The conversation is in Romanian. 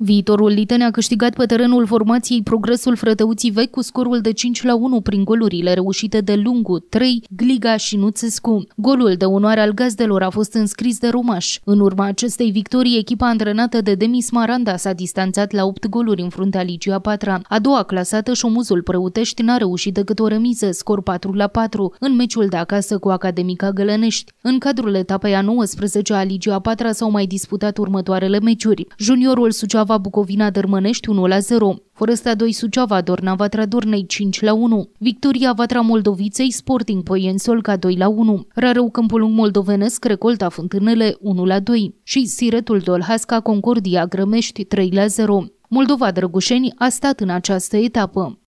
Viitorul Liten a câștigat pe terenul formației Progresul Frătăuții Vechi cu scorul de 5 la 1 prin golurile reușite de Lungu, 3, Gliga și Nuțescu. Golul de onoare al gazdelor a fost înscris de Rumaș. În urma acestei victorii, echipa antrenată de Demis Maranda s-a distanțat la 8 goluri în fruntea Ligii a 4 -a. A doua clasată, Șomuzul Preutești, n-a reușit decât o remiză, scor 4 la 4, în meciul de acasă cu Academica Gălănești. În cadrul etapei a 19 a Ligii a 4 s-au mai disputat următoarele meciuri. Juniorul Suceava Suceava, Bucovina, Dărmănești 1 la 0. Foresta 2, Suceava, Dorna, Vatra Dornei 5 la 1. Victoria, Vatra Moldoviței, Sporting, Poien Solca 2 la 1. Rarău, Câmpulung Moldovenesc, Recolta, Fântânele 1 la 2. Și Siretul, Dolhasca, Concordia, Grămești 3 la 0. Moldova Drăgușeni a stat în această etapă.